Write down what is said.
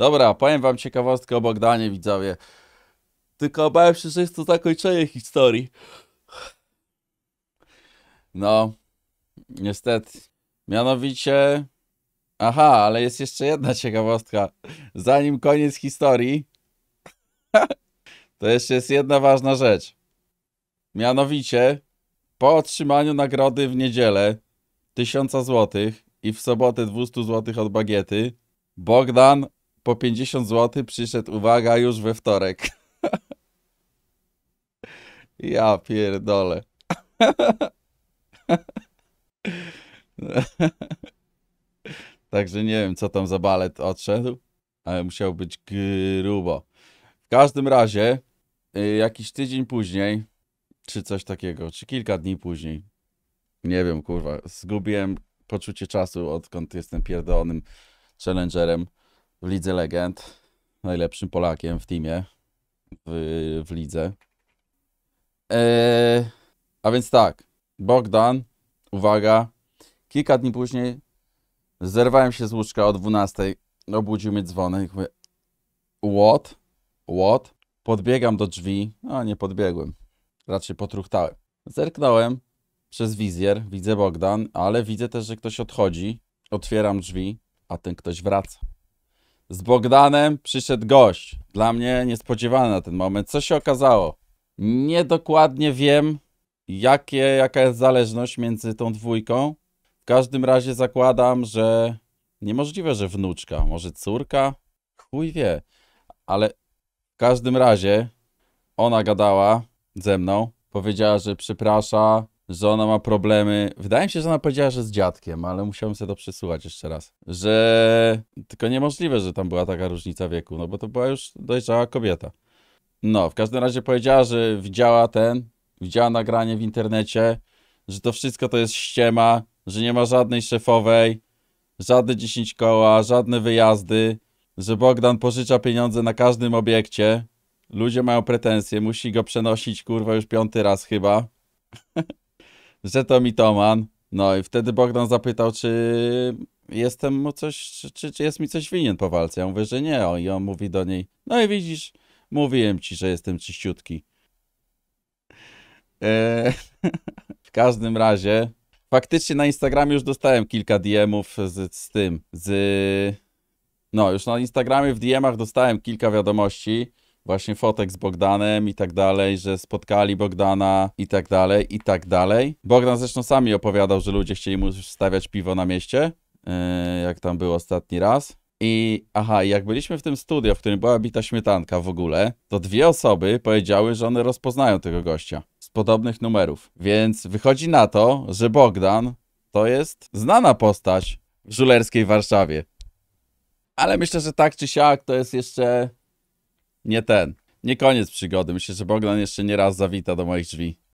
Dobra, powiem wam ciekawostkę o Bogdanie, widzowie. Tylko obawiam się, że jest to zakończenie historii. No, niestety. Mianowicie... Aha, ale jest jeszcze jedna ciekawostka. Zanim koniec historii, to jeszcze jest jedna ważna rzecz. Mianowicie, po otrzymaniu nagrody w niedzielę 1000 zł i w sobotę 200 zł od bagiety, Bogdan po 50 zł przyszedł, uwaga, już we wtorek. ja pierdolę. Także nie wiem, co tam za balet odszedł, ale musiał być grubo. W każdym razie, y, jakiś tydzień później, czy coś takiego, czy kilka dni później, nie wiem, kurwa, zgubiłem poczucie czasu, odkąd jestem pierdolonym challengerem w Lidze Legend, najlepszym Polakiem w teamie, w, w lidze. Eee, a więc tak, Bogdan, uwaga, kilka dni później zerwałem się z łóżka o 12, obudził mnie dzwonek, mówię, what, what, podbiegam do drzwi, a nie podbiegłem, raczej potruchtałem. Zerknąłem przez wizjer, widzę Bogdan, ale widzę też, że ktoś odchodzi, otwieram drzwi, a ten ktoś wraca z Bogdanem przyszedł gość. Dla mnie niespodziewany na ten moment. Co się okazało? Niedokładnie wiem, jakie, jaka jest zależność między tą dwójką. W każdym razie zakładam, że niemożliwe, że wnuczka, może córka? Chuj wie. Ale w każdym razie ona gadała ze mną, powiedziała, że przeprasza, że ona ma problemy. Wydaje mi się, że ona powiedziała, że z dziadkiem, ale musiałem sobie to przesłuchać jeszcze raz. Że tylko niemożliwe, że tam była taka różnica wieku, no bo to była już dojrzała kobieta. No, w każdym razie powiedziała, że widziała ten, widziała nagranie w internecie, że to wszystko to jest ściema, że nie ma żadnej szefowej, żadne 10 koła, żadne wyjazdy, że Bogdan pożycza pieniądze na każdym obiekcie. Ludzie mają pretensje, musi go przenosić kurwa już piąty raz chyba. że to mitoman. No i wtedy Bogdan zapytał, czy jestem mu coś, czy, czy jest mi coś winien po walce. Ja mówię, że nie. I on mówi do niej, no i widzisz, mówiłem ci, że jestem czyściutki. Eee, w każdym razie, faktycznie na Instagramie już dostałem kilka DMów z, z tym, z... No, już na Instagramie w DMach dostałem kilka wiadomości, właśnie fotek z Bogdanem i tak dalej, że spotkali Bogdana i tak dalej, i tak dalej. Bogdan zresztą sami opowiadał, że ludzie chcieli mu stawiać piwo na mieście, e, jak tam był ostatni raz. I aha, jak byliśmy w tym studio, w którym była bita śmietanka w ogóle, to dwie osoby powiedziały, że one rozpoznają tego gościa z podobnych numerów. Więc wychodzi na to, że Bogdan to jest znana postać w żulerskiej Warszawie. Ale myślę, że tak czy siak to jest jeszcze nie ten. Nie koniec przygody. Myślę, że Bogdan jeszcze nie raz zawita do moich drzwi.